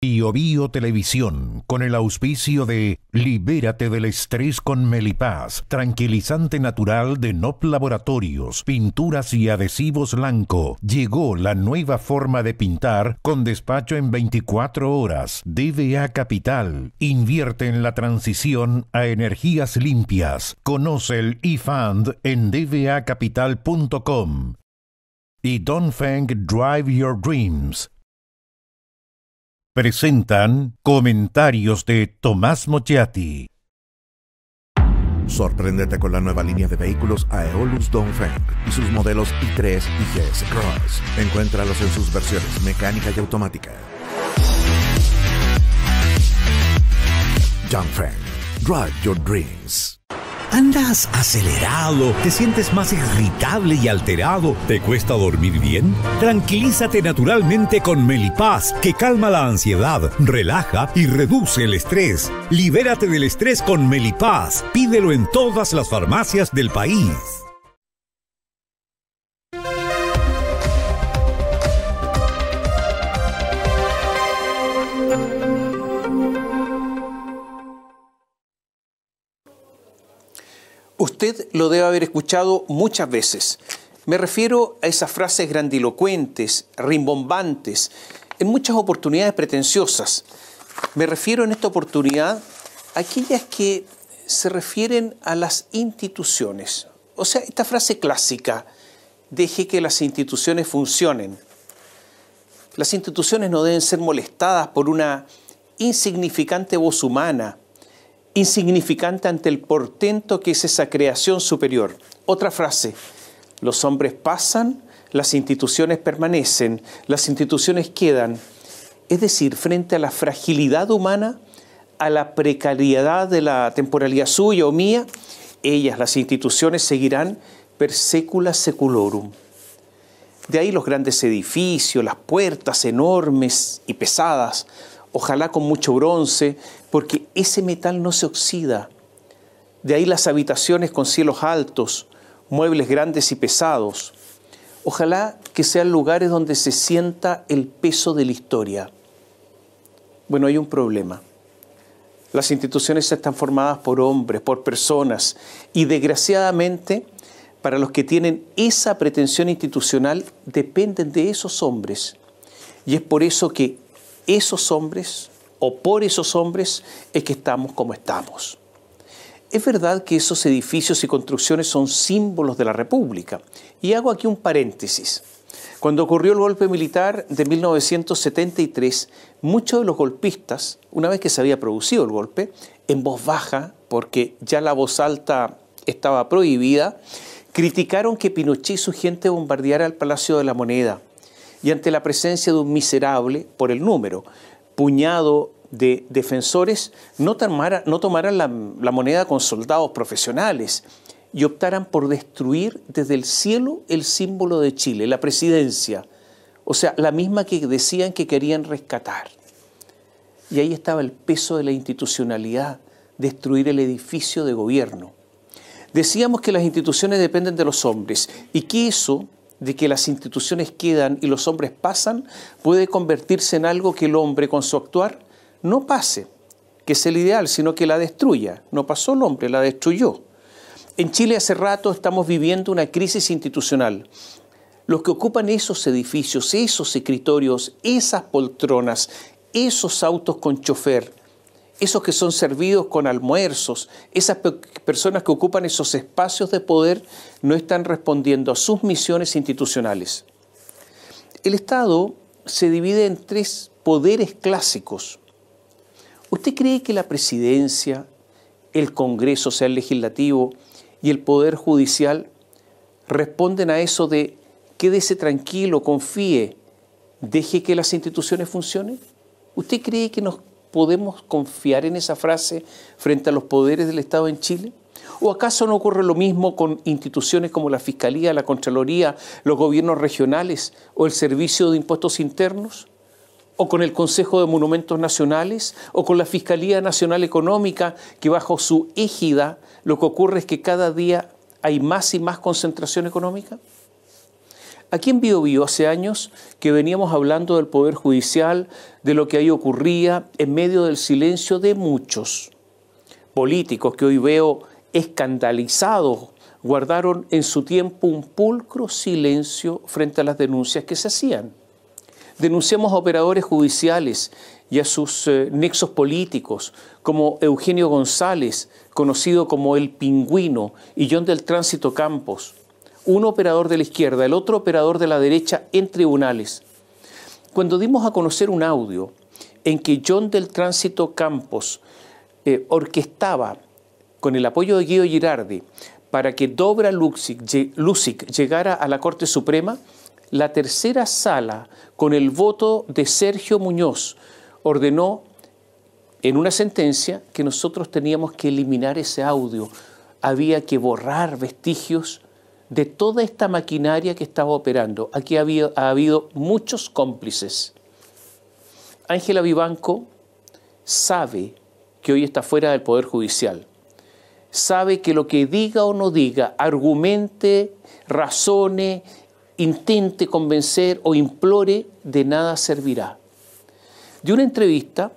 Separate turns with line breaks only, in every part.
Y Televisión, con el auspicio de Libérate del estrés con Melipaz, tranquilizante natural de NOP Laboratorios, pinturas y adhesivos blanco. Llegó la nueva forma de pintar con despacho en 24 horas. DBA Capital invierte en la transición a energías limpias. Conoce el eFund en dbacapital.com. Y Don Feng Drive Your Dreams presentan comentarios de Tomás Mochiati. Sorpréndete con la nueva línea de vehículos Aeolus Dongfeng y sus modelos i3 y GS Cross. Encuéntralos en sus versiones mecánica y automática. Dongfeng, drive your dreams. ¿Andas acelerado? ¿Te sientes más irritable y alterado? ¿Te cuesta dormir bien? Tranquilízate naturalmente con Melipaz, que calma la ansiedad, relaja y reduce el estrés. Libérate del estrés con Melipaz. Pídelo en todas las farmacias del país.
usted lo debe haber escuchado muchas veces. Me refiero a esas frases grandilocuentes, rimbombantes, en muchas oportunidades pretenciosas. Me refiero en esta oportunidad a aquellas que se refieren a las instituciones. O sea, esta frase clásica, deje que las instituciones funcionen. Las instituciones no deben ser molestadas por una insignificante voz humana, insignificante ante el portento que es esa creación superior. Otra frase, los hombres pasan, las instituciones permanecen, las instituciones quedan. Es decir, frente a la fragilidad humana, a la precariedad de la temporalidad suya o mía, ellas, las instituciones, seguirán per secula seculorum. De ahí los grandes edificios, las puertas enormes y pesadas, ojalá con mucho bronce, porque ese metal no se oxida. De ahí las habitaciones con cielos altos, muebles grandes y pesados. Ojalá que sean lugares donde se sienta el peso de la historia. Bueno, hay un problema. Las instituciones están formadas por hombres, por personas, y desgraciadamente, para los que tienen esa pretensión institucional, dependen de esos hombres. Y es por eso que esos hombres o por esos hombres es que estamos como estamos. Es verdad que esos edificios y construcciones son símbolos de la República. Y hago aquí un paréntesis. Cuando ocurrió el golpe militar de 1973, muchos de los golpistas, una vez que se había producido el golpe, en voz baja, porque ya la voz alta estaba prohibida, criticaron que Pinochet y su gente bombardeara el Palacio de la Moneda y ante la presencia de un miserable por el número, puñado de defensores no tomaran, la, la moneda con soldados profesionales y optaran por destruir desde el cielo el símbolo de Chile, la presidencia, o sea, la misma que decían que querían rescatar. Y ahí estaba el peso de la institucionalidad, destruir el edificio de gobierno. Decíamos que las instituciones dependen de los hombres y que eso de que las instituciones quedan y los hombres pasan puede convertirse en algo que el hombre con su actuar no pase, que es el ideal, sino que la destruya. No pasó el hombre, la destruyó. En Chile hace rato estamos viviendo una crisis institucional. Los que ocupan esos edificios, esos escritorios, esas poltronas, esos autos con chofer, esos que son servidos con almuerzos, esas personas que ocupan esos espacios de poder, no están respondiendo a sus misiones institucionales. El Estado se divide en tres poderes clásicos. ¿Usted cree que la presidencia, el Congreso, sea, el legislativo y el Poder Judicial responden a eso de quédese tranquilo, confíe, deje que las instituciones funcionen? ¿Usted cree que nos podemos confiar en esa frase frente a los poderes del Estado en Chile? ¿O acaso no ocurre lo mismo con instituciones como la Fiscalía, la Contraloría, los gobiernos regionales o el Servicio de Impuestos Internos? ¿O con el Consejo de Monumentos Nacionales? ¿O con la Fiscalía Nacional Económica, que bajo su égida lo que ocurre es que cada día hay más y más concentración económica? Aquí en Bio, hace años que veníamos hablando del Poder Judicial, de lo que ahí ocurría en medio del silencio de muchos políticos que hoy veo escandalizados, guardaron en su tiempo un pulcro silencio frente a las denuncias que se hacían. Denunciamos a operadores judiciales y a sus eh, nexos políticos, como Eugenio González, conocido como el Pingüino, y John del Tránsito Campos, un operador de la izquierda, el otro operador de la derecha en tribunales. Cuando dimos a conocer un audio en que John del Tránsito Campos eh, orquestaba con el apoyo de Guido Girardi para que Dobra Lusic llegara a la Corte Suprema, la tercera sala, con el voto de Sergio Muñoz, ordenó en una sentencia que nosotros teníamos que eliminar ese audio. Había que borrar vestigios de toda esta maquinaria que estaba operando. Aquí ha habido, muchos cómplices. Ángela Vivanco sabe que hoy está fuera del Poder Judicial. Sabe que lo que diga o no diga, argumente, razone, intente convencer o implore, de nada servirá. De una entrevista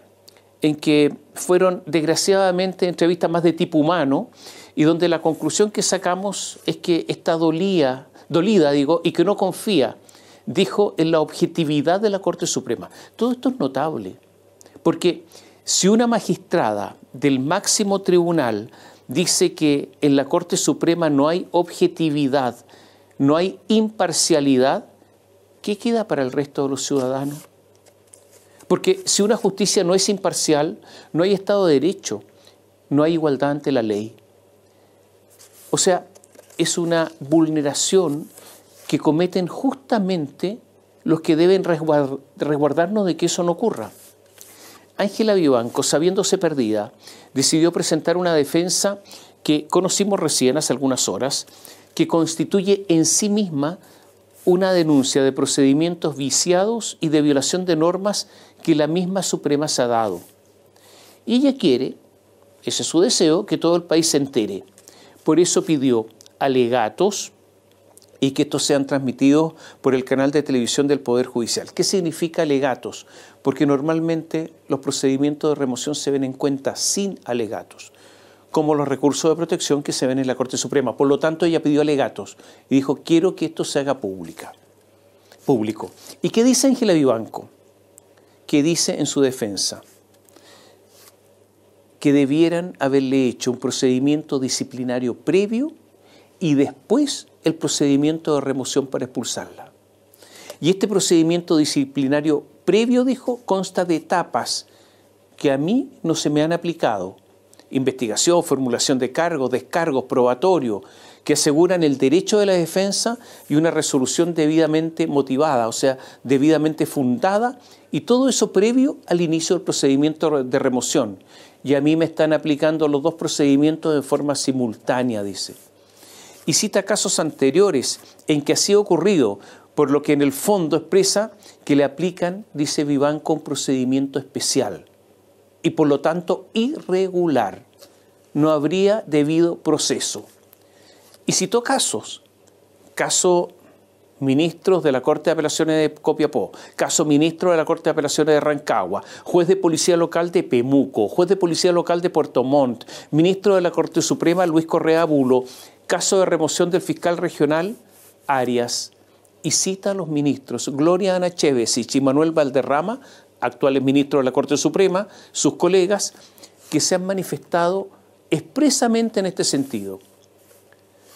en que fueron desgraciadamente entrevistas más de tipo humano, y donde la conclusión que sacamos es que está dolía, dolida digo, y que no confía, dijo, en la objetividad de la Corte Suprema. Todo esto es notable, porque si una magistrada del máximo tribunal dice que en la Corte Suprema no hay objetividad, no hay imparcialidad, ¿qué queda para el resto de los ciudadanos? Porque si una justicia no es imparcial, no hay Estado de Derecho, no hay igualdad ante la ley. O sea, es una vulneración que cometen justamente los que deben resguardarnos de que eso no ocurra. Ángela Vivanco, sabiéndose perdida, decidió presentar una defensa que conocimos recién hace algunas horas, que constituye en sí misma una denuncia de procedimientos viciados y de violación de normas que la misma Suprema se ha dado. Y ella quiere, ese es su deseo, que todo el país se entere. Por eso pidió alegatos y que estos sean transmitidos por el canal de televisión del Poder Judicial. ¿Qué significa alegatos? Porque normalmente los procedimientos de remoción se ven en cuenta sin alegatos como los recursos de protección que se ven en la Corte Suprema. Por lo tanto, ella pidió alegatos y dijo, quiero que esto se haga pública, público. ¿Y qué dice Ángela Vivanco? ¿Qué dice en su defensa, que debieran haberle hecho un procedimiento disciplinario previo y después el procedimiento de remoción para expulsarla. Y este procedimiento disciplinario previo, dijo, consta de etapas que a mí no se me han aplicado. Investigación, formulación de cargos, descargos, probatorio, que aseguran el derecho de la defensa y una resolución debidamente motivada, o sea, debidamente fundada, y todo eso previo al inicio del procedimiento de remoción y a mí me están aplicando los dos procedimientos de forma simultánea, dice. Y cita casos anteriores en que así ha ocurrido, por lo que en el fondo expresa que le aplican, dice Viván, con procedimiento especial y por lo tanto irregular. No habría debido proceso. Y citó casos. Caso ministros de la Corte de Apelaciones de Copiapó, caso ministro de la Corte de Apelaciones de Rancagua, juez de policía local de Pemuco, juez de policía local de Puerto Montt, ministro de la Corte Suprema Luis Correa Bulo, caso de remoción del fiscal regional Arias. Y cita a los ministros Gloria Ana chévez y Chimanuel Valderrama, actuales ministros de la Corte Suprema, sus colegas, que se han manifestado expresamente en este sentido.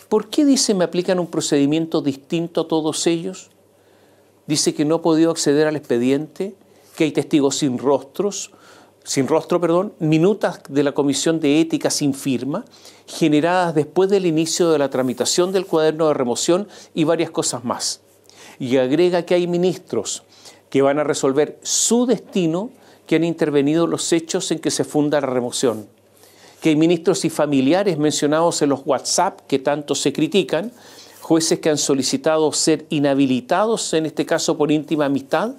¿Por qué dice me aplican un procedimiento distinto a todos ellos? Dice que no ha podido acceder al expediente, que hay testigos sin rostros, sin rostro, perdón, minutas de la Comisión de Ética sin firma, generadas después del inicio de la tramitación del cuaderno de remoción y varias cosas más. Y agrega que hay ministros que van a resolver su destino que han intervenido los hechos en que se funda la remoción que hay ministros y familiares mencionados en los WhatsApp que tanto se critican, jueces que han solicitado ser inhabilitados, en este caso por íntima amistad,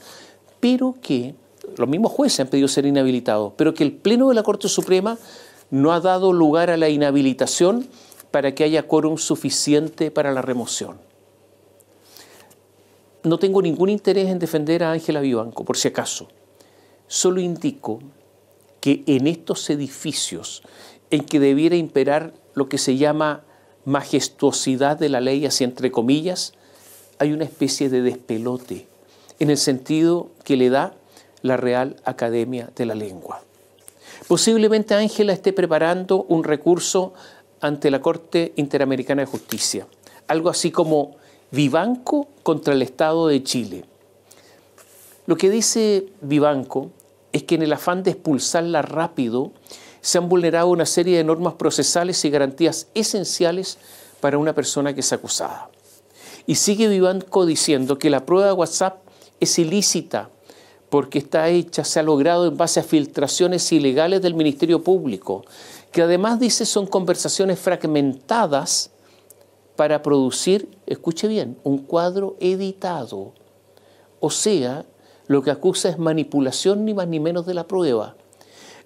pero que los mismos jueces han pedido ser inhabilitados, pero que el Pleno de la Corte Suprema no ha dado lugar a la inhabilitación para que haya quórum suficiente para la remoción. No tengo ningún interés en defender a Ángela Vivanco, por si acaso. Solo indico que en estos edificios en que debiera imperar lo que se llama majestuosidad de la ley, así entre comillas, hay una especie de despelote en el sentido que le da la Real Academia de la Lengua. Posiblemente Ángela esté preparando un recurso ante la Corte Interamericana de Justicia, algo así como Vivanco contra el Estado de Chile. Lo que dice Vivanco es que en el afán de expulsarla rápido, se han vulnerado una serie de normas procesales y garantías esenciales para una persona que es acusada. Y sigue Vivanco diciendo que la prueba de WhatsApp es ilícita porque está hecha, se ha logrado en base a filtraciones ilegales del Ministerio Público, que además dice son conversaciones fragmentadas para producir, escuche bien, un cuadro editado. O sea, lo que acusa es manipulación ni más ni menos de la prueba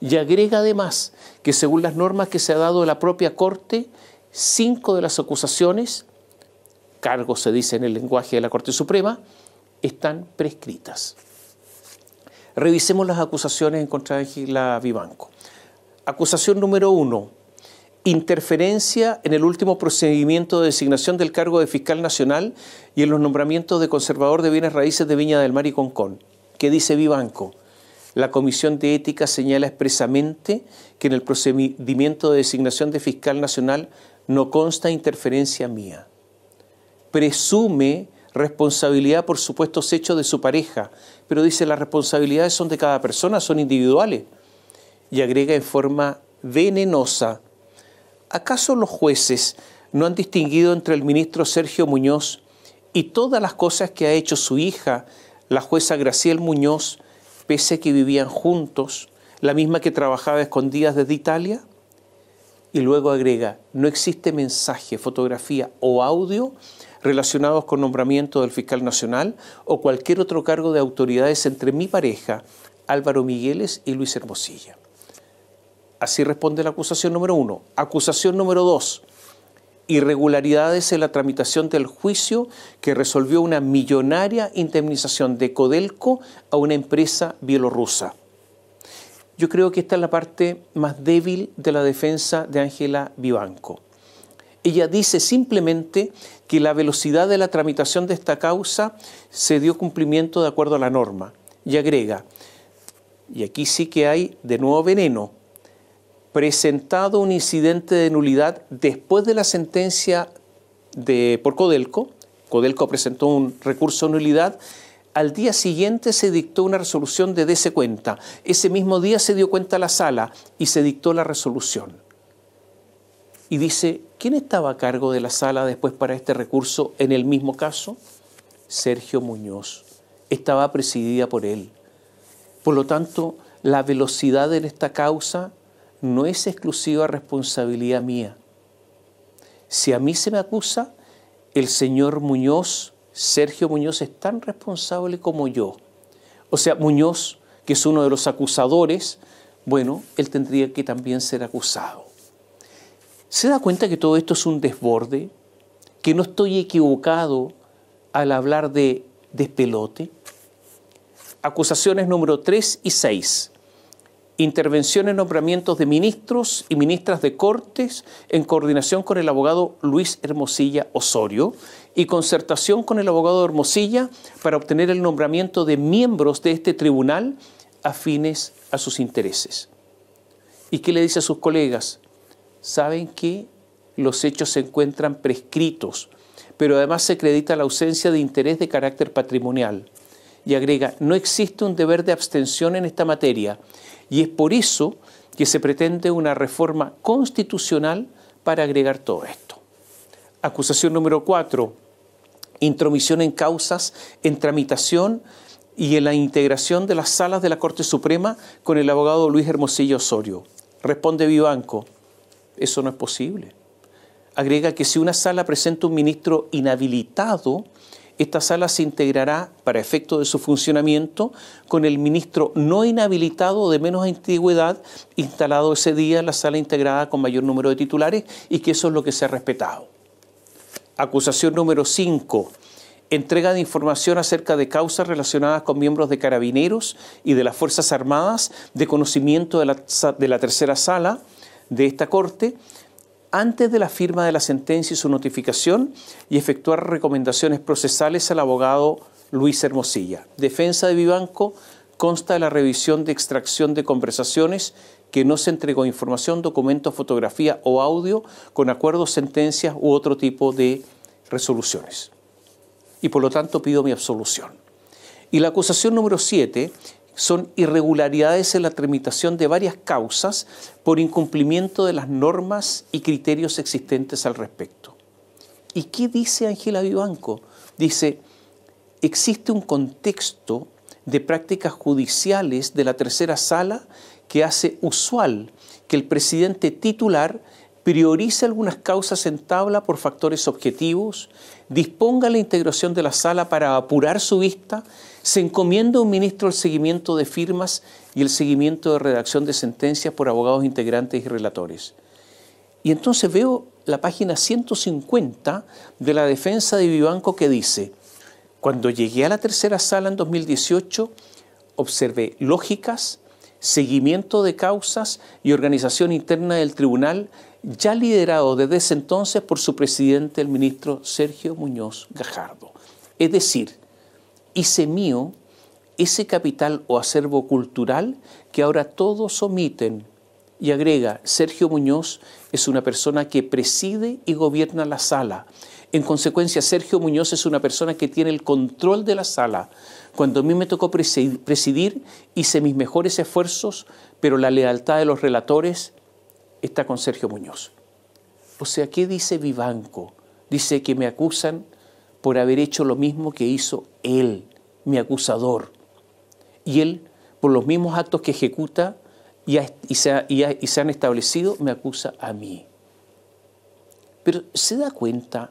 y agrega además que según las normas que se ha dado la propia Corte, cinco de las acusaciones, cargos se dice en el lenguaje de la Corte Suprema, están prescritas. Revisemos las acusaciones en contra de la Vivanco. Acusación número uno, interferencia en el último procedimiento de designación del cargo de fiscal nacional y en los nombramientos de conservador de bienes raíces de Viña del Mar y Concón. ¿Qué dice Vivanco? La Comisión de Ética señala expresamente que en el procedimiento de designación de fiscal nacional no consta interferencia mía. Presume responsabilidad por supuestos hechos de su pareja, pero dice las responsabilidades son de cada persona, son individuales. Y agrega en forma venenosa, ¿acaso los jueces no han distinguido entre el ministro Sergio Muñoz y todas las cosas que ha hecho su hija, la jueza Graciel Muñoz, pese que vivían juntos, la misma que trabajaba escondidas desde Italia. Y luego agrega, no existe mensaje, fotografía o audio relacionados con nombramiento del fiscal nacional o cualquier otro cargo de autoridades entre mi pareja, Álvaro Migueles y Luis Hermosilla. Así responde la acusación número uno. Acusación número dos irregularidades en la tramitación del juicio que resolvió una millonaria indemnización de Codelco a una empresa bielorrusa. Yo creo que esta es la parte más débil de la defensa de Ángela Vivanco. Ella dice simplemente que la velocidad de la tramitación de esta causa se dio cumplimiento de acuerdo a la norma y agrega, y aquí sí que hay de nuevo veneno, presentado un incidente de nulidad después de la sentencia de, por Codelco, Codelco presentó un recurso de nulidad, al día siguiente se dictó una resolución de dese cuenta. Ese mismo día se dio cuenta la sala y se dictó la resolución. Y dice, ¿quién estaba a cargo de la sala después para este recurso en el mismo caso? Sergio Muñoz. Estaba presidida por él. Por lo tanto, la velocidad en esta causa no es exclusiva responsabilidad mía. Si a mí se me acusa, el señor Muñoz, Sergio Muñoz, es tan responsable como yo. O sea, Muñoz, que es uno de los acusadores, bueno, él tendría que también ser acusado. ¿Se da cuenta que todo esto es un desborde? ¿Que no estoy equivocado al hablar de despelote? Acusaciones número 3 y 6 intervención en nombramientos de ministros y ministras de Cortes en coordinación con el abogado Luis Hermosilla Osorio y concertación con el abogado Hermosilla para obtener el nombramiento de miembros de este tribunal afines a sus intereses. ¿Y qué le dice a sus colegas? Saben que los hechos se encuentran prescritos, pero además se acredita la ausencia de interés de carácter patrimonial y agrega, no existe un deber de abstención en esta materia y es por eso que se pretende una reforma constitucional para agregar todo esto. Acusación número cuatro intromisión en causas en tramitación y en la integración de las salas de la Corte Suprema con el abogado Luis Hermosillo Osorio. Responde Vivanco, eso no es posible. Agrega que si una sala presenta un ministro inhabilitado, esta sala se integrará, para efecto de su funcionamiento, con el ministro no inhabilitado de menos antigüedad instalado ese día en la sala integrada con mayor número de titulares y que eso es lo que se ha respetado. Acusación número 5. Entrega de información acerca de causas relacionadas con miembros de carabineros y de las Fuerzas Armadas de conocimiento de la, de la tercera sala de esta Corte antes de la firma de la sentencia y su notificación y efectuar recomendaciones procesales al abogado Luis Hermosilla. Defensa de Vivanco consta de la revisión de extracción de conversaciones que no se entregó información, documento, fotografía o audio con acuerdos, sentencias u otro tipo de resoluciones. Y por lo tanto pido mi absolución. Y la acusación número 7 son irregularidades en la tramitación de varias causas por incumplimiento de las normas y criterios existentes al respecto. ¿Y qué dice Ángela Vivanco? Dice, existe un contexto de prácticas judiciales de la tercera sala que hace usual que el presidente titular priorice algunas causas en tabla por factores objetivos, disponga la integración de la sala para apurar su vista se encomienda a un ministro el seguimiento de firmas y el seguimiento de redacción de sentencias por abogados integrantes y relatores. Y entonces veo la página 150 de la defensa de Vivanco que dice, cuando llegué a la tercera sala en 2018, observé lógicas, seguimiento de causas y organización interna del tribunal, ya liderado desde ese entonces por su presidente, el ministro Sergio Muñoz Gajardo. Es decir, hice mío ese capital o acervo cultural que ahora todos omiten. Y agrega, Sergio Muñoz es una persona que preside y gobierna la sala. En consecuencia, Sergio Muñoz es una persona que tiene el control de la sala. Cuando a mí me tocó presidir, hice mis mejores esfuerzos, pero la lealtad de los relatores está con Sergio Muñoz. O sea, ¿qué dice Vivanco? Dice que me acusan por haber hecho lo mismo que hizo él, mi acusador. Y él, por los mismos actos que ejecuta y, se, se han establecido, me acusa a mí. Pero ¿se da cuenta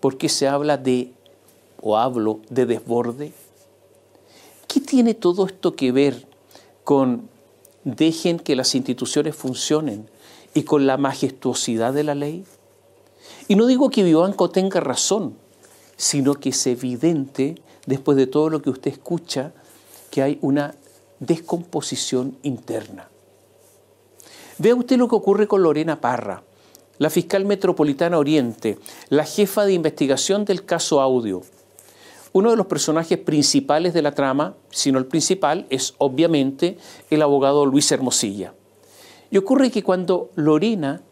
por qué se habla de, o hablo, de desborde? ¿Qué tiene todo esto que ver con dejen que las instituciones funcionen y con la majestuosidad de la ley? Y no digo que Vivanco tenga razón, sino que es evidente, después de todo lo que usted escucha, que hay una descomposición interna. Vea usted lo que ocurre con Lorena Parra, la fiscal metropolitana Oriente, la jefa de investigación del caso Audio. Uno de los personajes principales de la trama, si no el principal, es obviamente el abogado Luis Hermosilla. Y ocurre que cuando Lorena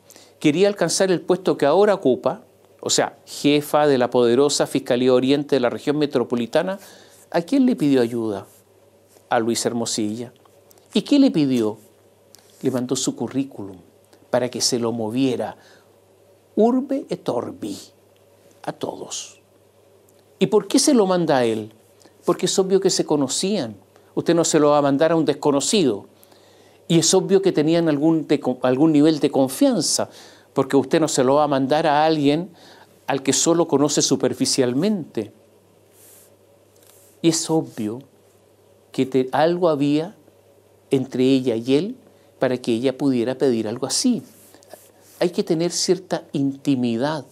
quería alcanzar el puesto que ahora ocupa, o sea, jefa de la poderosa Fiscalía Oriente de la región metropolitana, ¿a quién le pidió ayuda? A Luis Hermosilla. ¿Y qué le pidió? Le mandó su currículum para que se lo moviera urbe et orbi a todos. ¿Y por qué se lo manda a él? Porque es obvio que se conocían. Usted no se lo va a mandar a un desconocido. Y es obvio que tenían algún, algún nivel de confianza porque usted no se lo va a mandar a alguien al que solo conoce superficialmente. Y es obvio que algo había entre ella y él para que ella pudiera pedir algo así. Hay que tener cierta intimidad.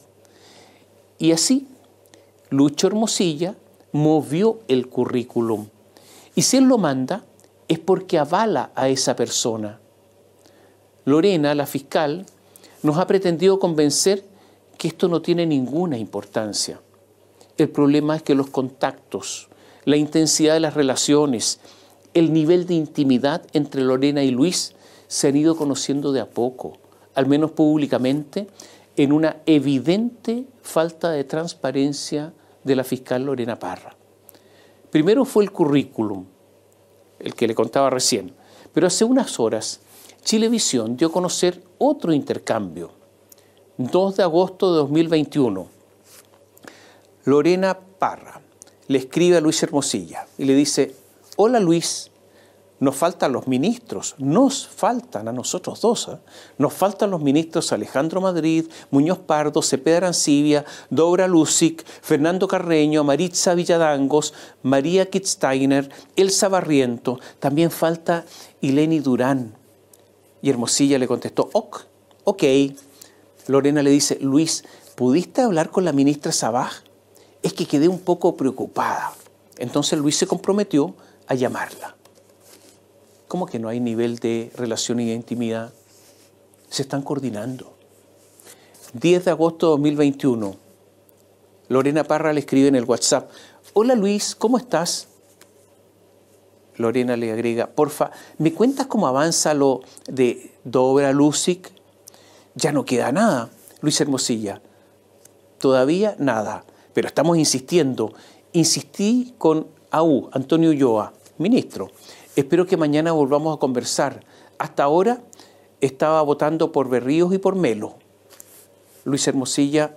Y así, Lucho Hermosilla movió el currículum. Y si él lo manda, es porque avala a esa persona. Lorena, la fiscal, nos ha pretendido convencer que esto no tiene ninguna importancia. El problema es que los contactos, la intensidad de las relaciones, el nivel de intimidad entre Lorena y Luis se han ido conociendo de a poco, al menos públicamente, en una evidente falta de transparencia de la fiscal Lorena Parra. Primero fue el currículum, el que le contaba recién, pero hace unas horas Chilevisión dio a conocer otro intercambio, 2 de agosto de 2021. Lorena Parra le escribe a Luis Hermosilla y le dice, hola Luis, nos faltan los ministros, nos faltan a nosotros dos, ¿eh? nos faltan los ministros Alejandro Madrid, Muñoz Pardo, Cepeda Arancibia, Dobra Lusic, Fernando Carreño, Maritza Villadangos, María Kitsteiner, Elsa Barriento, también falta Ileni Durán, y Hermosilla le contestó, ok, ok. Lorena le dice, Luis, ¿pudiste hablar con la ministra Sabaj? Es que quedé un poco preocupada. Entonces Luis se comprometió a llamarla. ¿Cómo que no hay nivel de relación y de intimidad? Se están coordinando. 10 de agosto de 2021. Lorena Parra le escribe en el WhatsApp, hola Luis, ¿cómo estás? Lorena le agrega, porfa, ¿me cuentas cómo avanza lo de Dobra Lusic? Ya no queda nada. Luis Hermosilla, todavía nada, pero estamos insistiendo. Insistí con AU, Antonio Ulloa, ministro. Espero que mañana volvamos a conversar. Hasta ahora estaba votando por Berríos y por Melo. Luis Hermosilla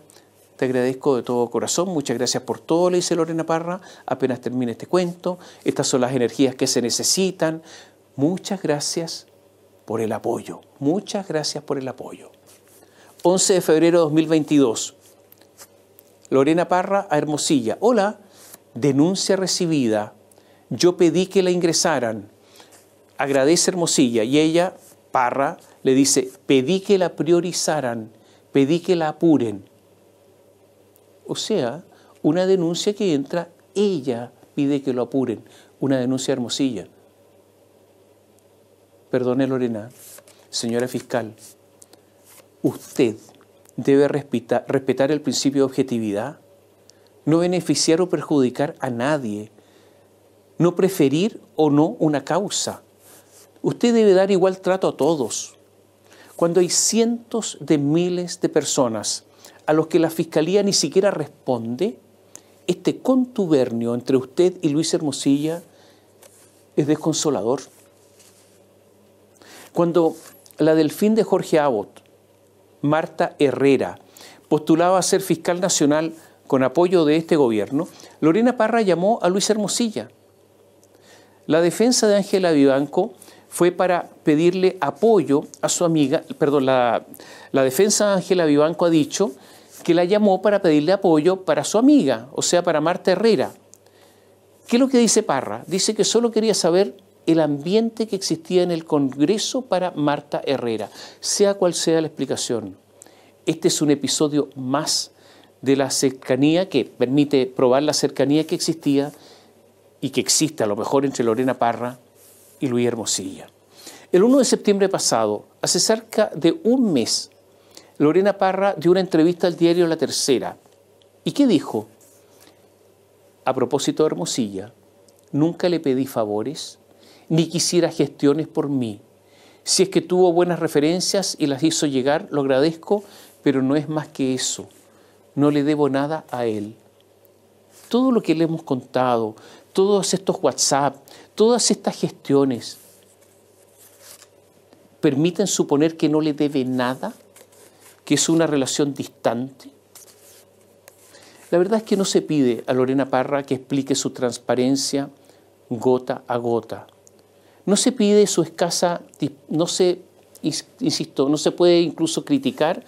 te agradezco de todo corazón, muchas gracias por todo, le dice Lorena Parra, apenas termina este cuento. Estas son las energías que se necesitan. Muchas gracias por el apoyo, muchas gracias por el apoyo. 11 de febrero de 2022. Lorena Parra a Hermosilla. Hola, denuncia recibida. Yo pedí que la ingresaran. Agradece Hermosilla y ella, Parra, le dice, pedí que la priorizaran, pedí que la apuren. O sea, una denuncia que entra, ella pide que lo apuren, una denuncia hermosilla. Perdone Lorena, señora fiscal, usted debe respetar, el principio de objetividad, no beneficiar o perjudicar a nadie, no preferir o no una causa. Usted debe dar igual trato a todos. Cuando hay cientos de miles de personas a los que la Fiscalía ni siquiera responde, este contubernio entre usted y Luis Hermosilla es desconsolador. Cuando la delfín de Jorge Abbott, Marta Herrera, postulaba a ser fiscal nacional con apoyo de este gobierno, Lorena Parra llamó a Luis Hermosilla. La defensa de Ángela Vivanco fue para pedirle apoyo a su amiga, perdón, la, la defensa de Ángela Vivanco ha dicho que la llamó para pedirle apoyo para su amiga, o sea, para Marta Herrera. ¿Qué es lo que dice Parra? Dice que solo quería saber el ambiente que existía en el Congreso para Marta Herrera, sea cual sea la explicación. Este es un episodio más de la cercanía que permite probar la cercanía que existía y que existe a lo mejor entre Lorena Parra y Luis Hermosilla. El 1 de septiembre pasado, hace cerca de un mes, Lorena Parra dio una entrevista al diario La Tercera. ¿Y qué dijo? A propósito de Hermosilla, nunca le pedí favores, ni quisiera gestiones por mí. Si es que tuvo buenas referencias y las hizo llegar, lo agradezco, pero no es más que eso. No le debo nada a él. Todo lo que le hemos contado, todos estos WhatsApp, todas estas gestiones, permiten suponer que no le debe nada que es una relación distante? La verdad es que no se pide a Lorena Parra que explique su transparencia gota a gota. No se pide su escasa, no se, insisto, no se puede incluso criticar,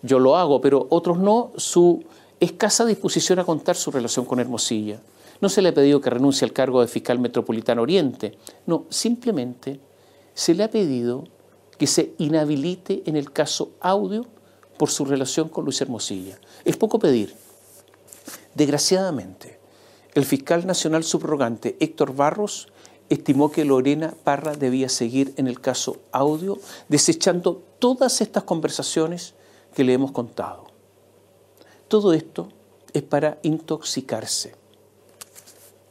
yo lo hago, pero otros no, su escasa disposición a contar su relación con Hermosilla. No se le ha pedido que renuncie al cargo de fiscal metropolitano Oriente. No, simplemente se le ha pedido que se inhabilite en el caso audio por su relación con Luis Hermosilla. Es poco pedir. Desgraciadamente, el fiscal nacional subrogante Héctor Barros estimó que Lorena Parra debía seguir en el caso audio, desechando todas estas conversaciones que le hemos contado. Todo esto es para intoxicarse.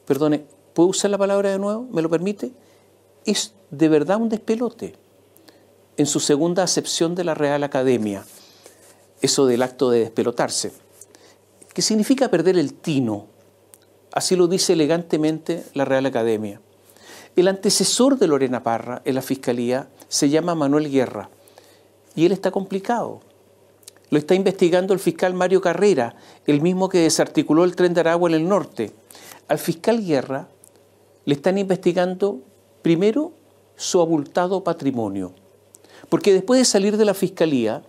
Perdone, ¿puedo usar la palabra de nuevo? ¿Me lo permite? Es de verdad un despelote. En su segunda acepción de la Real Academia, eso del acto de despelotarse, que significa perder el tino. Así lo dice elegantemente la Real Academia. El antecesor de Lorena Parra en la Fiscalía se llama Manuel Guerra y él está complicado. Lo está investigando el fiscal Mario Carrera, el mismo que desarticuló el tren de Aragua en el norte. Al fiscal Guerra le están investigando primero su abultado patrimonio, porque después de salir de la fiscalía,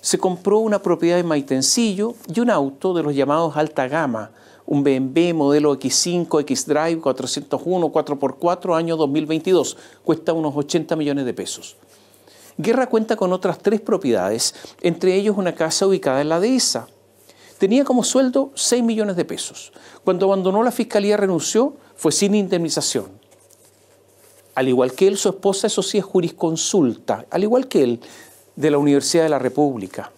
se compró una propiedad en Maitencillo y un auto de los llamados alta gama, un BMW modelo X5, X-Drive 401 4x4 año 2022, cuesta unos 80 millones de pesos. Guerra cuenta con otras tres propiedades, entre ellos una casa ubicada en la dehesa. Tenía como sueldo 6 millones de pesos. Cuando abandonó la fiscalía renunció, fue sin indemnización. Al igual que él, su esposa, eso sí, es jurisconsulta. Al igual que él, de la Universidad de la República.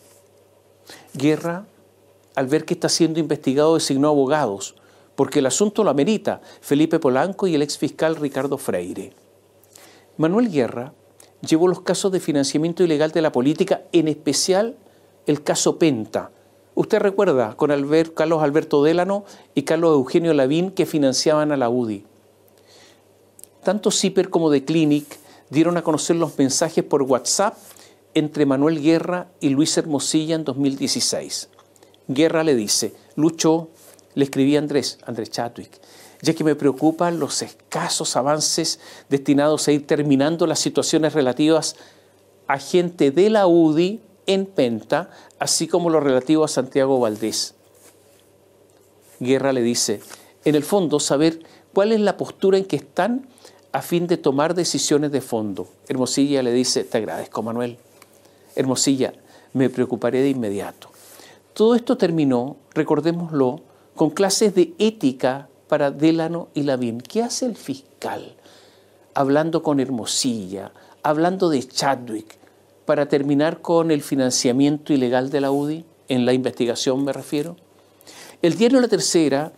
Guerra, al ver que está siendo investigado, designó abogados, porque el asunto lo amerita Felipe Polanco y el exfiscal Ricardo Freire. Manuel Guerra llevó los casos de financiamiento ilegal de la política, en especial el caso Penta. Usted recuerda con Carlos Alberto Délano y Carlos Eugenio Lavín que financiaban a la UDI. Tanto CIPER como The Clinic dieron a conocer los mensajes por WhatsApp entre Manuel Guerra y Luis Hermosilla en 2016. Guerra le dice, luchó, le escribí a Andrés, Andrés Chatwick, ya que me preocupan los escasos avances destinados a ir terminando las situaciones relativas a gente de la UDI en Penta, así como lo relativo a Santiago Valdés. Guerra le dice, en el fondo, saber cuál es la postura en que están a fin de tomar decisiones de fondo. Hermosilla le dice, te agradezco Manuel, Hermosilla, me preocuparé de inmediato. Todo esto terminó, recordémoslo, con clases de ética para Delano y Lavín. ¿Qué hace el fiscal hablando con Hermosilla, hablando de Chadwick, para terminar con el financiamiento ilegal de la UDI? En la investigación me refiero. El diario La Tercera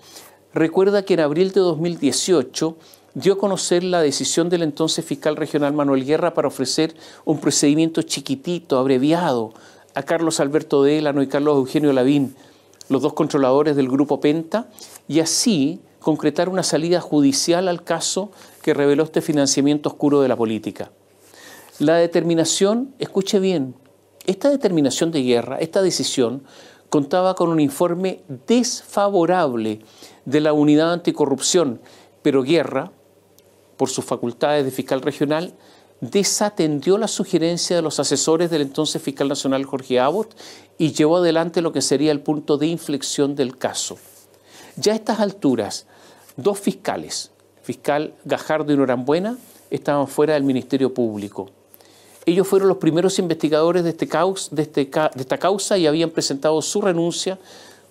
recuerda que en abril de 2018 dio a conocer la decisión del entonces fiscal regional Manuel Guerra para ofrecer un procedimiento chiquitito, abreviado, a Carlos Alberto Délano y Carlos Eugenio Lavín, los dos controladores del grupo Penta, y así concretar una salida judicial al caso que reveló este financiamiento oscuro de la política. La determinación, escuche bien, esta determinación de guerra, esta decisión, contaba con un informe desfavorable de la unidad anticorrupción, pero Guerra, por sus facultades de fiscal regional, desatendió la sugerencia de los asesores del entonces fiscal nacional Jorge Abbott y llevó adelante lo que sería el punto de inflexión del caso. Ya a estas alturas, dos fiscales, fiscal Gajardo y Norambuena, estaban fuera del Ministerio Público. Ellos fueron los primeros investigadores de, este, este de esta causa y habían presentado su renuncia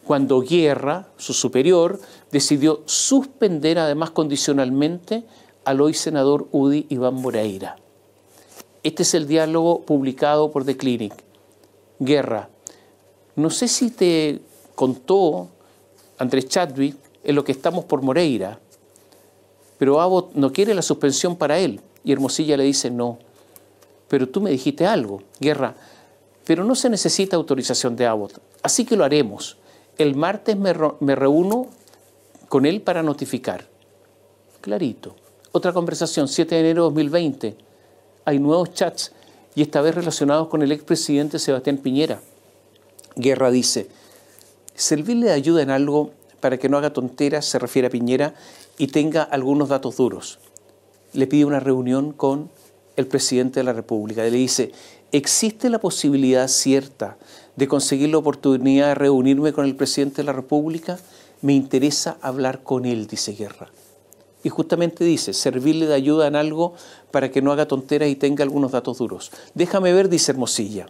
cuando Guerra, su superior, decidió suspender además condicionalmente al hoy senador UDI Iván Moreira. Este es el diálogo publicado por The Clinic. Guerra. No sé si te contó Andrés Chadwick en lo que estamos por Moreira, pero Abbott no quiere la suspensión para él. Y Hermosilla le dice, no, pero tú me dijiste algo, Guerra, pero no se necesita autorización de Abbott, así que lo haremos. El martes me, me reúno con él para notificar. Clarito. Otra conversación, 7 de enero de 2020. Hay nuevos chats y esta vez relacionados con el expresidente Sebastián Piñera. Guerra dice, servirle de ayuda en algo para que no haga tonteras, se refiere a Piñera, y tenga algunos datos duros. Le pide una reunión con el presidente de la República le dice, ¿existe la posibilidad cierta de conseguir la oportunidad de reunirme con el presidente de la República? Me interesa hablar con él, dice Guerra. Y justamente dice, servirle de ayuda en algo para que no haga tonteras y tenga algunos datos duros. Déjame ver, dice Hermosilla.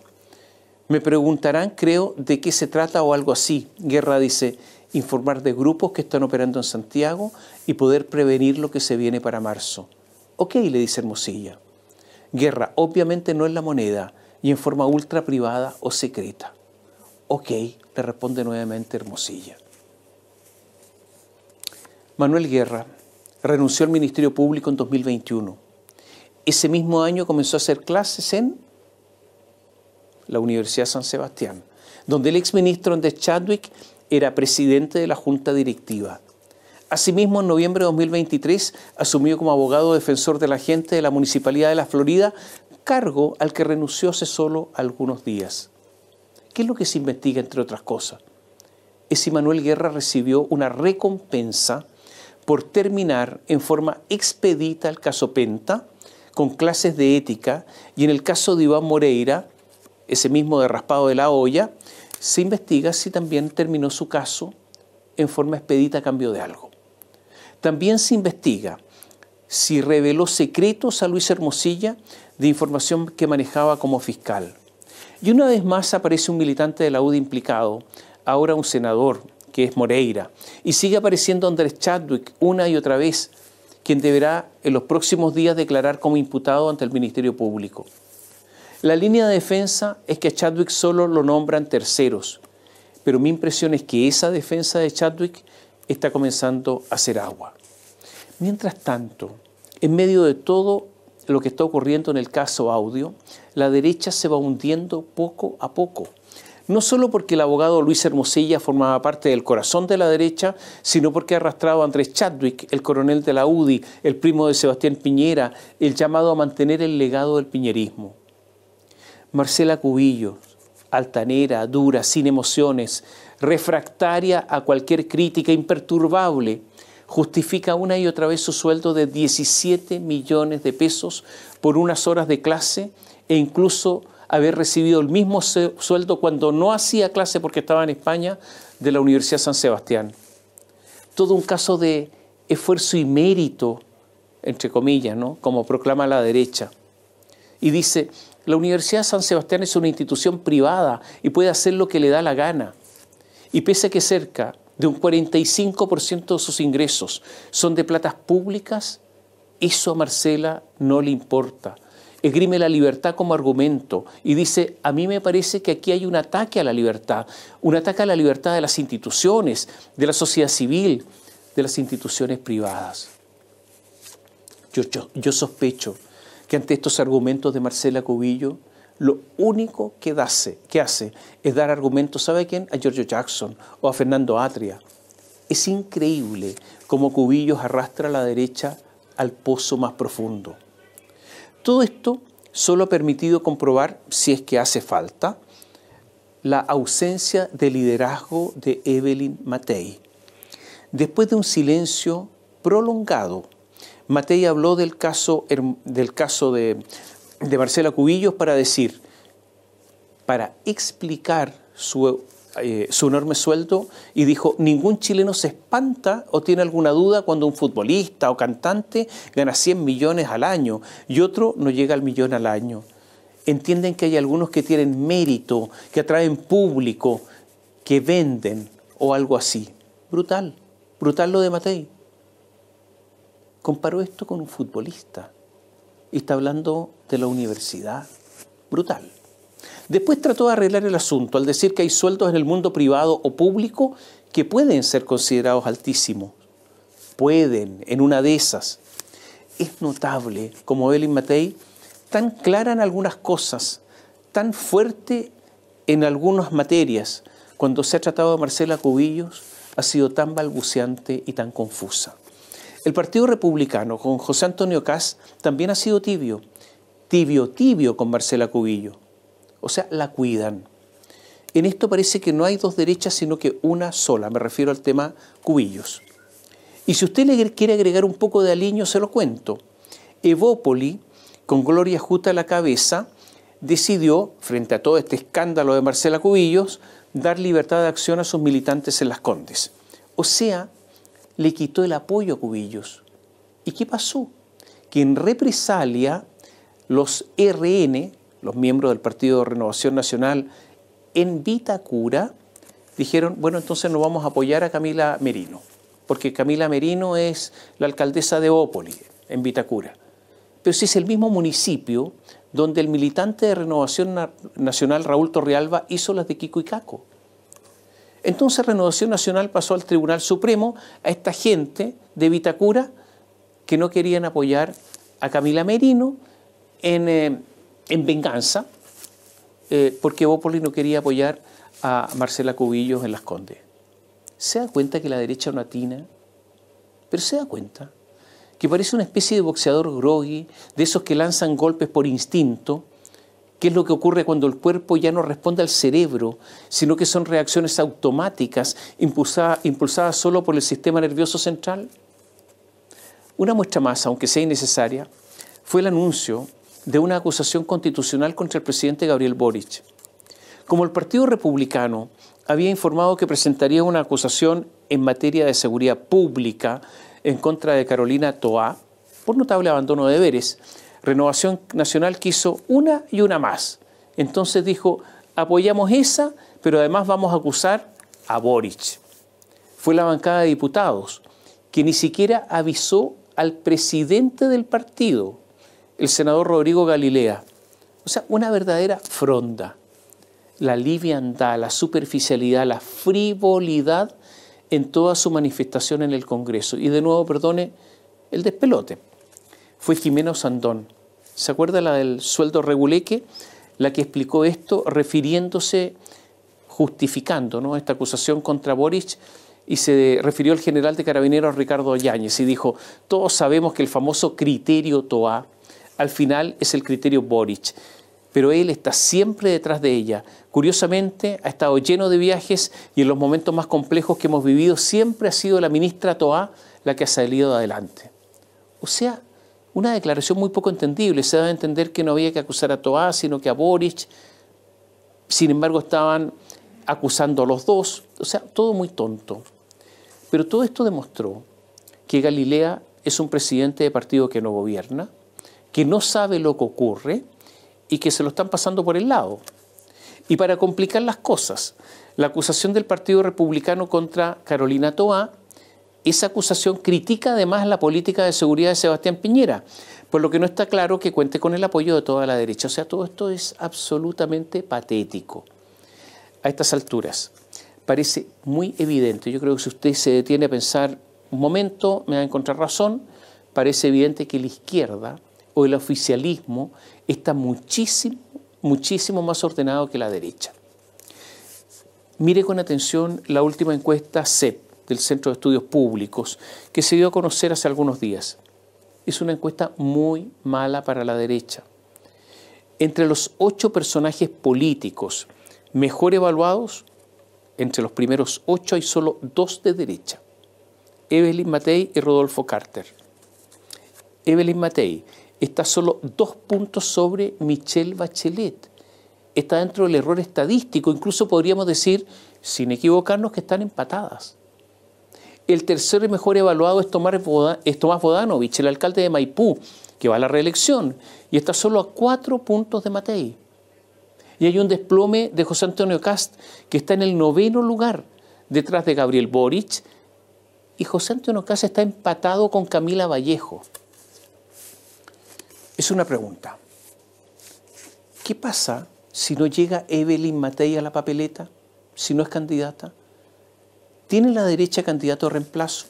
Me preguntarán, creo, de qué se trata o algo así. Guerra dice, informar de grupos que están operando en Santiago y poder prevenir lo que se viene para marzo. Ok, le dice Hermosilla. Guerra, obviamente no es la moneda y en forma ultra privada o secreta. Ok, le responde nuevamente Hermosilla. Manuel Guerra, renunció al Ministerio Público en 2021. Ese mismo año comenzó a hacer clases en la Universidad San Sebastián, donde el exministro Andrés Chadwick era presidente de la Junta Directiva. Asimismo, en noviembre de 2023 asumió como abogado defensor de la gente de la Municipalidad de la Florida, cargo al que renunció hace solo algunos días. ¿Qué es lo que se investiga, entre otras cosas? Es si Manuel Guerra recibió una recompensa por terminar en forma expedita el caso Penta, con clases de ética, y en el caso de Iván Moreira, ese mismo de de la Olla, se investiga si también terminó su caso en forma expedita a cambio de algo. También se investiga si reveló secretos a Luis Hermosilla de información que manejaba como fiscal. Y una vez más aparece un militante de la UDI implicado, ahora un senador, es Moreira. Y sigue apareciendo Andrés Chadwick una y otra vez, quien deberá en los próximos días declarar como imputado ante el Ministerio Público. La línea de defensa es que a Chadwick solo lo nombran terceros, pero mi impresión es que esa defensa de Chadwick está comenzando a hacer agua. Mientras tanto, en medio de todo lo que está ocurriendo en el caso audio, la derecha se va hundiendo poco a poco no solo porque el abogado Luis Hermosilla formaba parte del corazón de la derecha, sino porque ha arrastrado a Andrés Chadwick, el coronel de la UDI, el primo de Sebastián Piñera, el llamado a mantener el legado del piñerismo. Marcela Cubillo, altanera, dura, sin emociones, refractaria a cualquier crítica, imperturbable, justifica una y otra vez su sueldo de 17 millones de pesos por unas horas de clase e incluso haber recibido el mismo sueldo cuando no hacía clase porque estaba en España de la Universidad San Sebastián. Todo un caso de esfuerzo y mérito, entre comillas, ¿no? como proclama la derecha. Y dice, la Universidad San Sebastián es una institución privada y puede hacer lo que le da la gana. Y pese a que cerca de un 45% de sus ingresos son de platas públicas, eso a Marcela no le importa esgrime la libertad como argumento y dice, a mí me parece que aquí hay un ataque a la libertad, un ataque a la libertad de las instituciones, de la sociedad civil, de las instituciones privadas. Yo, sospecho que ante estos argumentos de Marcela Cubillo, lo único que, hace, que hace es dar argumentos, ¿sabe quién? A George Jackson o a Fernando Atria. Es increíble cómo Cubillos arrastra a la derecha al pozo más profundo. Todo esto solo ha permitido comprobar, si es que hace falta, la ausencia de liderazgo de Evelyn Matei. Después de un silencio prolongado, Matei habló del caso, del caso de, de Marcela Cubillos para decir, para explicar su eh, su enorme sueldo y dijo, ningún chileno se espanta o tiene alguna duda cuando un futbolista o cantante gana 100 millones al año y otro no llega al millón al año. Entienden que hay algunos que tienen mérito, que atraen público, que venden o algo así. Brutal, brutal lo de Matei. Comparó esto con un futbolista y está hablando de la universidad. Brutal. Después trató de arreglar el asunto al decir que hay sueldos en el mundo privado o público que pueden ser considerados altísimos. Pueden, en una de esas. Es notable como Evelyn Matei, tan clara en algunas cosas, tan fuerte en algunas materias, cuando se ha tratado de Marcela Cubillos, ha sido tan balbuceante y tan confusa. El Partido Republicano con José Antonio Caz también ha sido tibio, tibio, tibio con Marcela Cubillo o sea, la cuidan. En esto parece que no hay dos derechas, sino que una sola, me refiero al tema cubillos. Y si usted le quiere agregar un poco de aliño, se lo cuento. Evópoli, con Gloria Juta a la cabeza, decidió, frente a todo este escándalo de Marcela Cubillos, dar libertad de acción a sus militantes en las Condes. O sea, le quitó el apoyo a Cubillos. ¿Y qué pasó? Que en represalia los RN, los miembros del Partido Renovación Nacional en Vitacura dijeron, bueno, entonces no vamos a apoyar a Camila Merino, porque Camila Merino es la alcaldesa de Ópoli, en Vitacura. Pero si es el mismo municipio donde el militante de Renovación Nacional Raúl Torrealba hizo las de Kiko y Caco. Entonces Renovación Nacional pasó al Tribunal Supremo a esta gente de Vitacura que no querían apoyar a Camila Merino en... Eh, en venganza, eh, porque Bópoli no quería apoyar a Marcela Cubillos en Las Condes. Se da cuenta que la derecha no atina, pero se da cuenta que parece una especie de boxeador groggy, de esos que lanzan golpes por instinto, que es lo que ocurre cuando el cuerpo ya no responde al cerebro, sino que son reacciones automáticas impulsadas solo por el sistema nervioso central. Una muestra más, aunque sea innecesaria, fue el anuncio de una acusación constitucional contra el presidente Gabriel Boric. Como el Partido Republicano había informado que presentaría una acusación en materia de seguridad pública en contra de Carolina Toá por notable abandono de deberes, Renovación Nacional quiso una y una más. Entonces dijo, apoyamos esa, pero además vamos a acusar a Boric. Fue la bancada de diputados, que ni siquiera avisó al presidente del partido, el senador Rodrigo Galilea. O sea, una verdadera fronda. La liviandad, la superficialidad, la frivolidad en toda su manifestación en el Congreso. Y de nuevo, perdone, el despelote. Fue Jimeno Sandón. ¿Se acuerda la del sueldo reguleque? La que explicó esto refiriéndose, justificando esta acusación contra Boric y se refirió al general de carabineros Ricardo Yáñez y dijo, todos sabemos que el famoso criterio TOA al final es el criterio Boric, pero él está siempre detrás de ella. Curiosamente, ha estado lleno de viajes y en los momentos más complejos que hemos vivido siempre ha sido la ministra Toa la que ha salido adelante. O sea, una declaración muy poco entendible. Se da a entender que no había que acusar a Toa, sino que a Boric. Sin embargo, estaban acusando a los dos. O sea, todo muy tonto. Pero todo esto demostró que Galilea es un presidente de partido que no gobierna, que no sabe lo que ocurre y que se lo están pasando por el lado. Y para complicar las cosas, la acusación del Partido Republicano contra Carolina Toa esa acusación critica además la política de seguridad de Sebastián Piñera, por lo que no está claro que cuente con el apoyo de toda la derecha. O sea, todo esto es absolutamente patético a estas alturas. Parece muy evidente. Yo creo que si usted se detiene a pensar un momento, me va a encontrar razón. Parece evidente que la izquierda o el oficialismo está muchísimo, muchísimo más ordenado que la derecha. Mire con atención la última encuesta CEP del Centro de Estudios Públicos que se dio a conocer hace algunos días. Es una encuesta muy mala para la derecha. Entre los ocho personajes políticos mejor evaluados, entre los primeros ocho hay solo dos de derecha, Evelyn Matei y Rodolfo Carter. Evelyn Matei está solo dos puntos sobre Michelle Bachelet. Está dentro del error estadístico, incluso podríamos decir, sin equivocarnos, que están empatadas. El tercero y mejor evaluado es Tomás Bodanovich, el alcalde de Maipú, que va a la reelección, y está solo a cuatro puntos de Matei. Y hay un desplome de José Antonio Cast, que está en el noveno lugar, detrás de Gabriel Boric, y José Antonio Cast está empatado con Camila Vallejo. Es una pregunta. ¿Qué pasa si no llega Evelyn Matei a la papeleta? Si no es candidata. ¿Tiene la derecha candidato a reemplazo?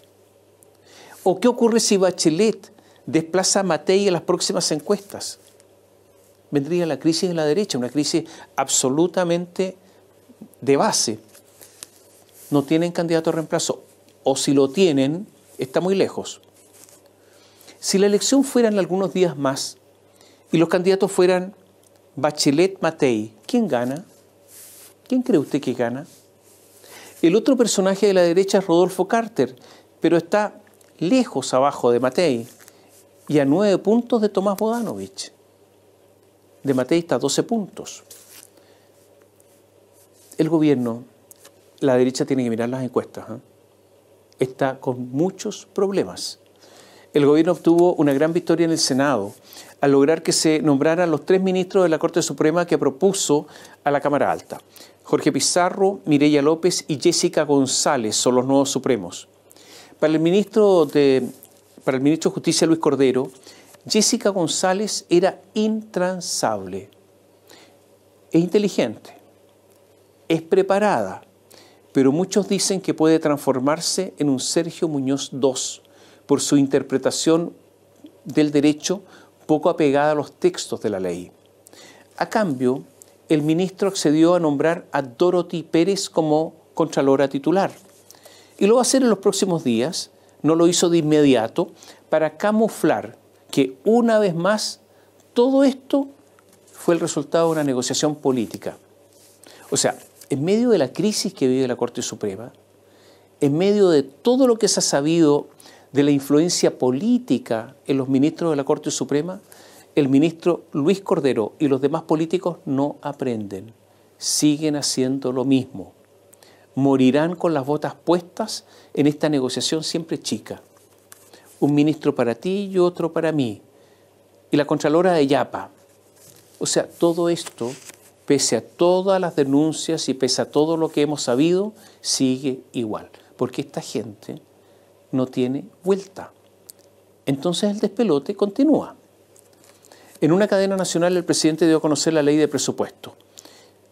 ¿O qué ocurre si Bachelet desplaza a Matei a las próximas encuestas? Vendría la crisis de la derecha, una crisis absolutamente de base. No tienen candidato a reemplazo. O si lo tienen, está muy lejos. Si la elección fuera en algunos días más, y los candidatos fueran Bachelet Matei, ¿quién gana? ¿Quién cree usted que gana? El otro personaje de la derecha es Rodolfo Carter, pero está lejos abajo de Matei y a nueve puntos de Tomás Bodanovich. De Matei está a 12 puntos. El gobierno, la derecha tiene que mirar las encuestas, ¿ah? está con muchos problemas. El gobierno obtuvo una gran victoria en el Senado, al lograr que se nombraran los tres ministros de la Corte Suprema que propuso a la Cámara Alta. Jorge Pizarro, Mireya López y Jessica González son los nuevos supremos. Para el ministro de, para el ministro de Justicia Luis Cordero, Jessica González era intransable. Es inteligente, es preparada, pero muchos dicen que puede transformarse en un Sergio Muñoz II por su interpretación del derecho, poco apegada a los textos de la ley. A cambio, el ministro accedió a nombrar a Dorothy Pérez como Contralora titular. Y lo va a hacer en los próximos días, no lo hizo de inmediato, para camuflar que una vez más todo esto fue el resultado de una negociación política. O sea, en medio de la crisis que vive la Corte Suprema, en medio de todo lo que se ha sabido de la influencia política en los ministros de la Corte Suprema, el ministro Luis Cordero y los demás políticos no aprenden, siguen haciendo lo mismo. Morirán con las botas puestas en esta negociación siempre chica. Un ministro para ti y otro para mí. Y la Contralora de Yapa. O sea, todo esto, pese a todas las denuncias y pese a todo lo que hemos sabido, sigue igual. Porque esta gente no tiene vuelta. Entonces el despelote continúa. En una cadena nacional el presidente dio a conocer la ley de presupuesto.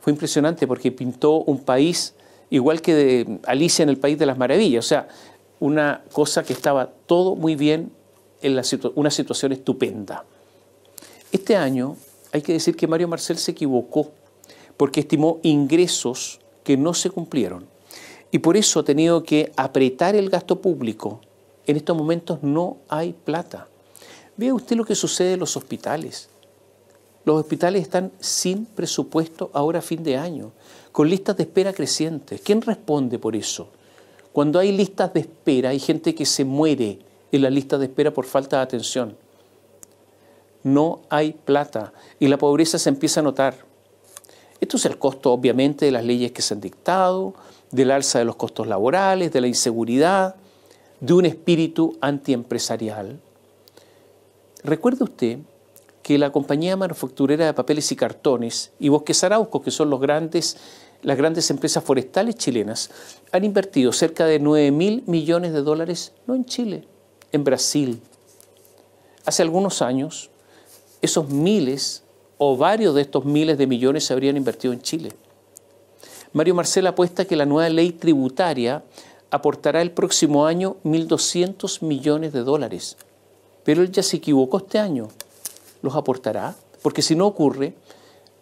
Fue impresionante porque pintó un país igual que de Alicia en el País de las Maravillas, o sea, una cosa que estaba todo muy bien en una situación estupenda. Este año hay que decir que Mario Marcel se equivocó porque estimó ingresos que no se cumplieron y por eso ha tenido que apretar el gasto público. En estos momentos no hay plata. Vea usted lo que sucede en los hospitales. Los hospitales están sin presupuesto ahora a fin de año, con listas de espera crecientes. ¿Quién responde por eso? Cuando hay listas de espera, hay gente que se muere en la lista de espera por falta de atención. No hay plata y la pobreza se empieza a notar. Esto es el costo, obviamente, de las leyes que se han dictado, del alza de los costos laborales, de la inseguridad, de un espíritu antiempresarial. Recuerde usted que la compañía manufacturera de papeles y cartones y Bosques Arauco, que son las grandes empresas forestales chilenas, han invertido cerca de 9 mil millones de dólares, no en Chile, en Brasil. Hace algunos años, esos miles o varios de estos miles de millones se habrían invertido en Chile. Mario Marcel apuesta que la nueva ley tributaria aportará el próximo año 1.200 millones de dólares. Pero él ya se equivocó este año. ¿Los aportará? Porque si no ocurre,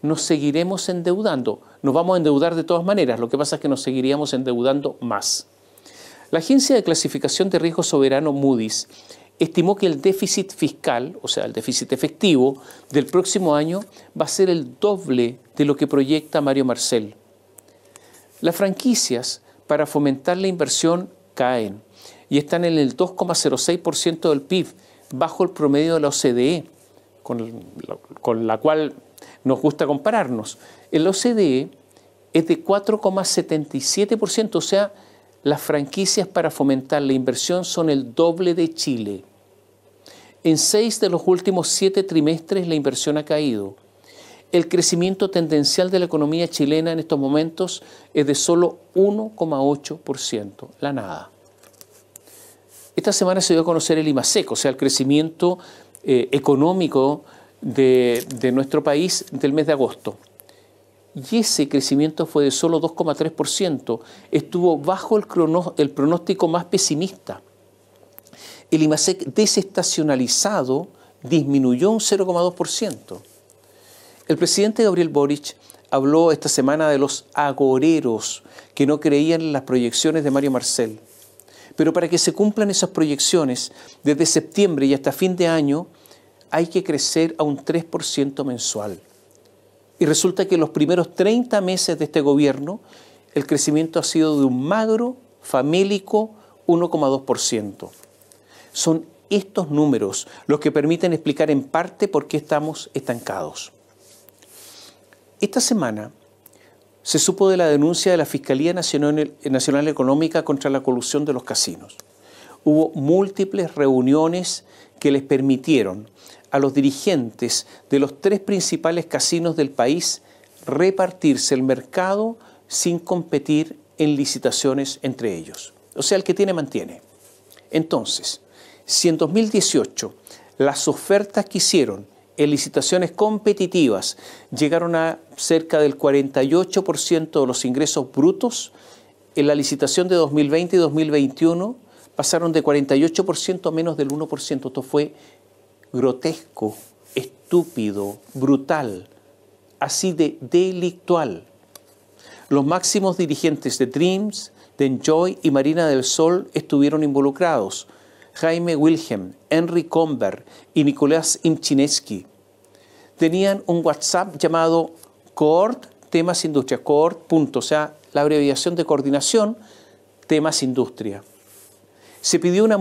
nos seguiremos endeudando. Nos vamos a endeudar de todas maneras. Lo que pasa es que nos seguiríamos endeudando más. La agencia de clasificación de riesgo soberano Moody's estimó que el déficit fiscal, o sea, el déficit efectivo, del próximo año va a ser el doble de lo que proyecta Mario Marcel. Las franquicias para fomentar la inversión caen y están en el 2,06% del PIB, bajo el promedio de la OCDE, con, la cual nos gusta compararnos. El OCDE es de 4,77%, o sea, las franquicias para fomentar la inversión son el doble de Chile. En seis de los últimos siete trimestres la inversión ha caído el crecimiento tendencial de la economía chilena en estos momentos es de solo 1,8%, la nada. Esta semana se dio a conocer el IMASEC, o sea, el crecimiento eh, económico de, nuestro país del mes de agosto y ese crecimiento fue de solo 2,3%, estuvo bajo el, el, pronóstico más pesimista. El IMASEC desestacionalizado disminuyó un 0,2%. El presidente Gabriel Boric habló esta semana de los agoreros que no creían en las proyecciones de Mario Marcel. Pero para que se cumplan esas proyecciones, desde septiembre y hasta fin de año, hay que crecer a un 3% mensual. Y resulta que en los primeros 30 meses de este gobierno, el crecimiento ha sido de un magro, famélico 1,2%. Son estos números los que permiten explicar en parte por qué estamos estancados. Esta semana se supo de la denuncia de la Fiscalía Nacional, Económica contra la colusión de los casinos. Hubo múltiples reuniones que les permitieron a los dirigentes de los tres principales casinos del país repartirse el mercado sin competir en licitaciones entre ellos. O sea, el que tiene, mantiene. Entonces, si en 2018 las ofertas que hicieron en licitaciones competitivas llegaron a cerca del 48% de los ingresos brutos, en la licitación de 2020 y 2021 pasaron de 48% a menos del 1%. Esto fue grotesco, estúpido, brutal, así de delictual. Los máximos dirigentes de Dreams, de Enjoy y Marina del Sol estuvieron involucrados. Jaime Wilhelm, Henry Comber y Nicolás Imchineski. Tenían un WhatsApp llamado COORD, temas industria, COORD, punto, o sea, la abreviación de coordinación, temas industria. Se pidió una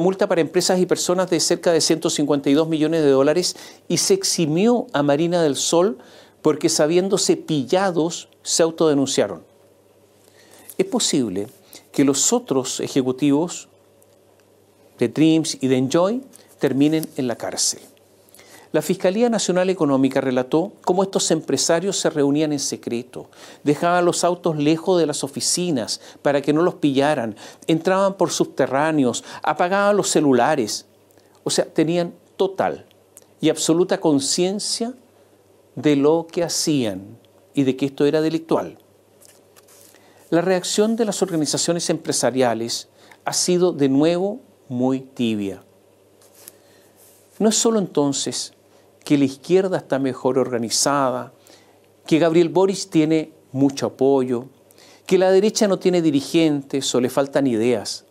multa para empresas y personas de cerca de 152 millones de dólares y se eximió a Marina del Sol porque sabiéndose pillados se autodenunciaron. Es posible que los otros ejecutivos de Dreams y de Enjoy terminen en la cárcel. La Fiscalía Nacional Económica relató cómo estos empresarios se reunían en secreto, dejaban los autos lejos de las oficinas para que no los pillaran, entraban por subterráneos, apagaban los celulares. O sea, tenían total y absoluta conciencia de lo que hacían y de que esto era delictual. La reacción de las organizaciones empresariales ha sido de nuevo muy tibia. No es solo entonces que la izquierda está mejor organizada, que Gabriel Boris tiene mucho apoyo, que la derecha no tiene dirigentes o le faltan ideas.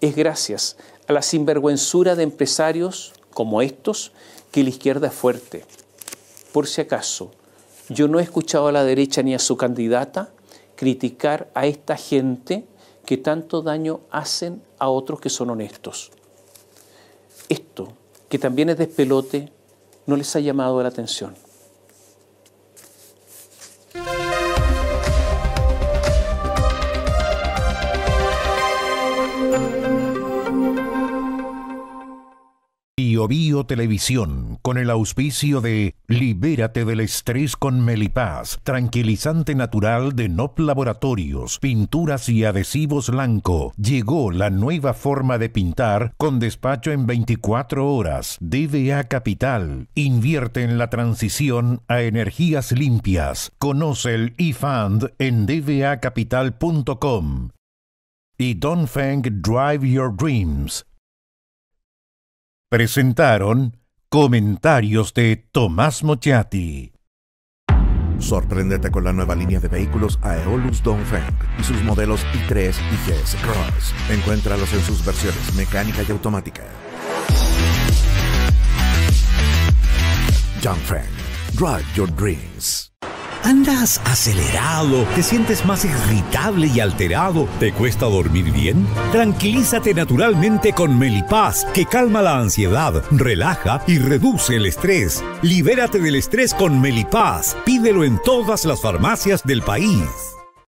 Es gracias a la sinvergüenzura de empresarios como estos que la izquierda es fuerte. Por si acaso, yo no he escuchado a la derecha ni a su candidata criticar a esta gente que tanto daño hacen a otros que son honestos. Esto, que también es despelote, no les ha llamado la atención.
Bio Televisión, con el auspicio de Libérate del estrés con Melipaz, tranquilizante natural de NOP Laboratorios, pinturas y adhesivos blanco. Llegó la nueva forma de pintar con despacho en 24 horas. DBA Capital invierte en la transición a energías limpias. Conoce el eFund en dvacapital.com. Y Don Feng Drive Your Dreams presentaron comentarios de Tomás Mochiati. Sorpréndete con la nueva línea de vehículos Aeolus Dongfeng y sus modelos i3 y GS Cross. Encuéntralos en sus versiones mecánica y automática. Dongfeng, drive your dreams. ¿Andas acelerado? ¿Te sientes más irritable y alterado? ¿Te cuesta dormir bien? Tranquilízate naturalmente con Melipaz, que calma la ansiedad, relaja y reduce el estrés. Libérate del estrés con Melipaz. Pídelo en todas las farmacias del país.